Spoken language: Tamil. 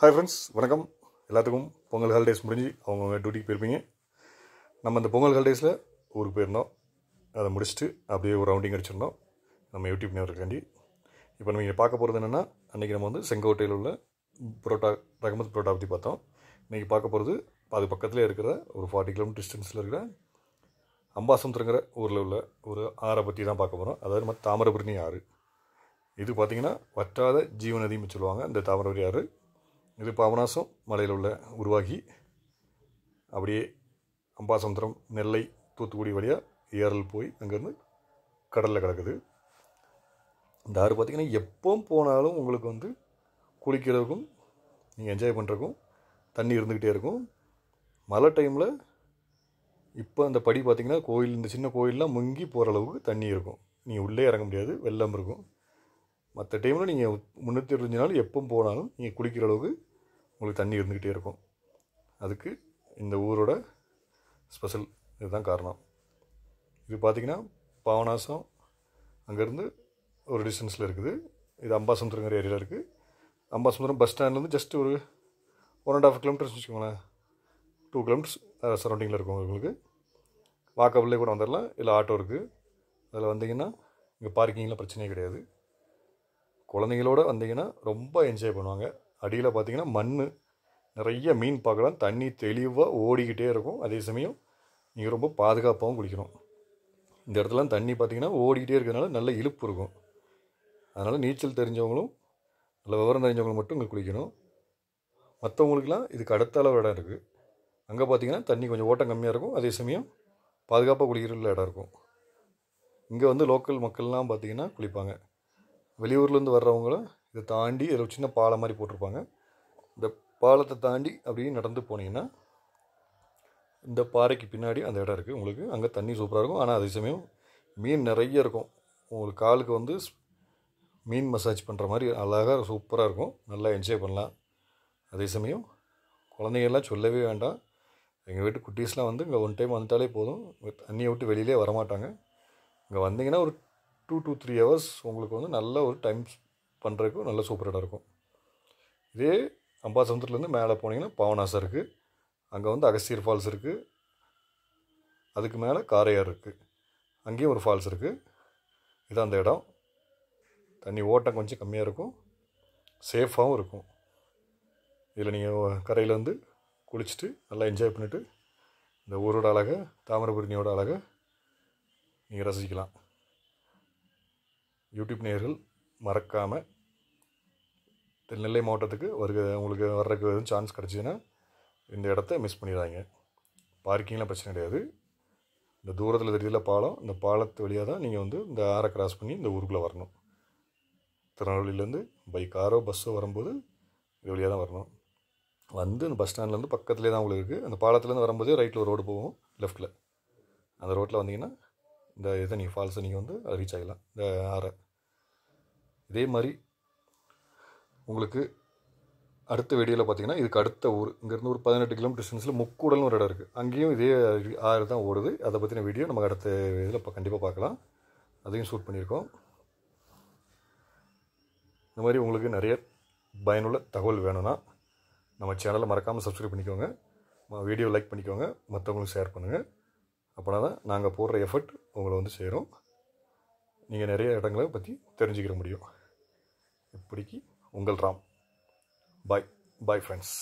ஹாய் ஃப்ரெண்ட்ஸ் வணக்கம் எல்லாத்துக்கும் பொங்கல் ஹாலிடேஸ் முடிஞ்சு அவங்கவுங்க டியூட்டிக்கு போயிருப்பீங்க நம்ம இந்த பொங்கல் ஹாலிடேஸில் ஊருக்கு போயிருந்தோம் அதை முடிச்சுட்டு அப்படியே ஒரு ரவுண்டிங் அடிச்சிருந்தோம் நம்ம யூடியூப் நேரத்துக்காண்டி இப்போ நம்ம இங்கே பார்க்க போகிறது என்னென்னா அன்றைக்கி நம்ம வந்து செங்கோட்டையில் உள்ள புரோட்டா ரகமத் புரோட்டா பற்றி பார்த்தோம் இன்றைக்கி பார்க்க போகிறது அது பக்கத்தில் இருக்கிற ஒரு ஃபார்ட்டி கிலோமீட்டர் டிஸ்டன்ஸில் இருக்கிற அம்பாசமுத்திரங்கிற ஊரில் உள்ள ஒரு ஆறை பற்றி தான் பார்க்க போகிறோம் அதாவது நம்ம தாமிரபரணி ஆறு இது பார்த்திங்கன்னா வற்றாத ஜீவநதியும் சொல்லுவாங்க இந்த தாமிரபரணி ஆறு இது பாபநாசம் மலையில் உள்ள உருவாகி அப்படியே அம்பாசமுத்திரம் நெல்லை தூத்துக்குடி வழியாக ஏரல் போய் அங்கேருந்து கடலில் கிடக்குது இந்த ஆறு பார்த்திங்கன்னா எப்போ போனாலும் உங்களுக்கு வந்து குளிக்கிறதுக்கும் நீங்கள் என்ஜாய் பண்ணுறக்கும் தண்ணி இருந்துக்கிட்டே இருக்கும் மழை டைமில் இப்போ அந்த படி பார்த்திங்கன்னா கோயில் இந்த சின்ன கோயிலெலாம் முங்கி போகிற அளவுக்கு தண்ணி இருக்கும் நீங்கள் உள்ளே இறங்க முடியாது வெள்ளம் இருக்கும் மற்ற டைமில் நீங்கள் முன்னூற்றி இருபத்தஞ்சி நாள் எப்போ போனாலும் நீங்கள் குளிக்கிற அளவுக்கு உங்களுக்கு தண்ணி இருந்துக்கிட்டே இருக்கும் அதுக்கு இந்த ஊரோட ஸ்பெஷல் இதுதான் காரணம் இது பார்த்திங்கன்னா பாவனாசம் அங்கேருந்து ஒரு டிஸ்டன்ஸில் இருக்குது இது அம்பாசமுத்திரங்கிற ஏரியாவில் இருக்குது அம்பாசமுத்திரம் பஸ் ஸ்டாண்ட்லேருந்து ஜஸ்ட் ஒரு ஒன் அண்ட் ஆஃப் கிலோமீட்டர்ஸ் வச்சுக்கோங்களேன் டூ கிலோமீட்டர்ஸ் சரௌண்டிங்கில் இருக்கும் உங்களுக்கு வாக்கபிள்லேயே கூட வந்துடலாம் இல்லை ஆட்டோ இருக்குது அதில் வந்தீங்கன்னா இங்கே பார்க்கிங்லாம் பிரச்சனையே கிடையாது குழந்தைங்களோட வந்தீங்கன்னா ரொம்ப என்ஜாய் பண்ணுவாங்க அடியில் பார்த்தீங்கன்னா மண் நிறைய மீன் பார்க்கலாம் தண்ணி தெளிவாக ஓடிக்கிட்டே இருக்கும் அதே சமயம் நீங்கள் ரொம்ப பாதுகாப்பாகவும் குளிக்கணும் இந்த இடத்துலாம் தண்ணி பார்த்திங்கன்னா ஓடிக்கிட்டே இருக்கிறதுனால நல்ல இழுப்பு இருக்கும் அதனால் நீச்சல் தெரிஞ்சவங்களும் நல்ல விவரம் தெரிஞ்சவங்களும் மட்டும் இங்கே குளிக்கணும் மற்றவங்களுக்குலாம் இதுக்கு அடுத்த அளவு இடம் இருக்குது அங்கே பார்த்தீங்கன்னா தண்ணி கொஞ்சம் ஓட்டம் கம்மியாக இருக்கும் அதே சமயம் பாதுகாப்பாக குளிக்கிற இடம் இருக்கும் இங்கே வந்து லோக்கல் மக்கள்லாம் பார்த்திங்கன்னா குளிப்பாங்க வெளியூர்லேருந்து வர்றவங்களும் இதை தாண்டி ஒரு சின்ன பாலம் மாதிரி போட்டிருப்பாங்க இந்த பாலத்தை தாண்டி அப்படியே நடந்து போனீங்கன்னா இந்த பாறைக்கு பின்னாடி அந்த இடம் இருக்குது உங்களுக்கு அங்கே தண்ணி சூப்பராக இருக்கும் ஆனால் அதே சமயம் மீன் நிறைய இருக்கும் உங்களுக்கு காலுக்கு வந்து மீன் மசாஜ் பண்ணுற மாதிரி அழகாக சூப்பராக இருக்கும் நல்லா என்ஜாய் பண்ணலாம் அதே சமயம் குழந்தைகள்லாம் சொல்லவே வேண்டாம் எங்கள் வீட்டு குட்டீஸ்லாம் வந்து இங்கே ஒன் டைம் வந்துட்டாலே போதும் தண்ணியை விட்டு வெளியிலே வரமாட்டாங்க இங்கே வந்தீங்கன்னா ஒரு டூ டூ த்ரீ ஹவர்ஸ் உங்களுக்கு வந்து நல்ல ஒரு டைம் பண்ணுறதுக்கும் நல்ல சூப்பராக இருக்கும் இதே அம்பாசமுத்திரத்துலேருந்து மேலே போனீங்கன்னா பாவனாசம் இருக்குது அங்கே வந்து அகஸ்தியர் ஃபால்ஸ் இருக்குது அதுக்கு மேலே காரையார் இருக்குது அங்கேயும் ஒரு ஃபால்ஸ் இருக்குது இதான் அந்த இடம் தண்ணி ஓட்டம் கொஞ்சம் கம்மியாக இருக்கும் சேஃபாகவும் இருக்கும் இதில் நீங்கள் கரையிலேருந்து குளிச்சுட்டு நல்லா என்ஜாய் பண்ணிவிட்டு இந்த ஊரோட அழகை தாமிரபுரணியோட அழகை நீங்கள் ரசிக்கலாம் யூடியூப் நேர்கள் மறக்காமல் நெல்லை மாவட்டத்துக்கு வருக உங்களுக்கு வர்றதுக்கு எதுவும் சான்ஸ் கிடச்சிதுன்னா இந்த இடத்த மிஸ் பண்ணிடுறாங்க பார்க்கிங்லாம் பிரச்சனை கிடையாது இந்த தூரத்தில் தெரியல பாலம் இந்த பாலத்து வழியாக தான் நீங்கள் வந்து இந்த ஆறை கிராஸ் பண்ணி இந்த ஊருக்குள்ளே வரணும் திருநெல்வேலியிலேருந்து பை காரோ பஸ்ஸோ வரும்போது இது வழியாக தான் வரணும் வந்து இந்த பஸ் ஸ்டாண்ட்லேருந்து பக்கத்துலேயே தான் உங்களுக்கு இருக்குது அந்த பாலத்துலேருந்து வரும்போதே ரைட்டில் ஒரு ரோடு போவோம் லெஃப்ட்டில் அந்த ரோட்டில் வந்தீங்கன்னா இந்த இதை நீங்கள் ஃபால்ஸை நீங்கள் வந்து ரீச் ஆகிடலாம் இந்த ஆரை இதே மாதிரி உங்களுக்கு அடுத்த வெடியில் பார்த்திங்கன்னா இதுக்கு அடுத்த ஊர் இங்கேருந்து ஒரு பதினெட்டு கிலோமீட்டர் டிஸ்டன்ஸில் முக்கூடல்னு ஒரு இடம் இருக்குது அங்கேயும் இதே ஆறு தான் ஓடுது அதை பற்றின வீடியோ நம்ம அடுத்த இதில் இப்போ கண்டிப்பாக பார்க்கலாம் அதையும் ஷூட் பண்ணியிருக்கோம் இந்த மாதிரி உங்களுக்கு நிறைய பயனுள்ள தகவல் வேணும்னா நம்ம சேனலை மறக்காமல் சப்ஸ்கிரைப் பண்ணிக்கோங்க வீடியோ லைக் பண்ணிக்கோங்க மற்றவங்களுக்கு ஷேர் பண்ணுங்கள் அப்படின்னா தான் நாங்கள் போடுற எஃபர்ட் உங்களை வந்து சேரும் நீங்கள் நிறைய இடங்களை பற்றி தெரிஞ்சுக்கிற முடியும் இப்படிக்கு உங்கள் ராம் பாய் பாய் ஃப்ரெண்ட்ஸ்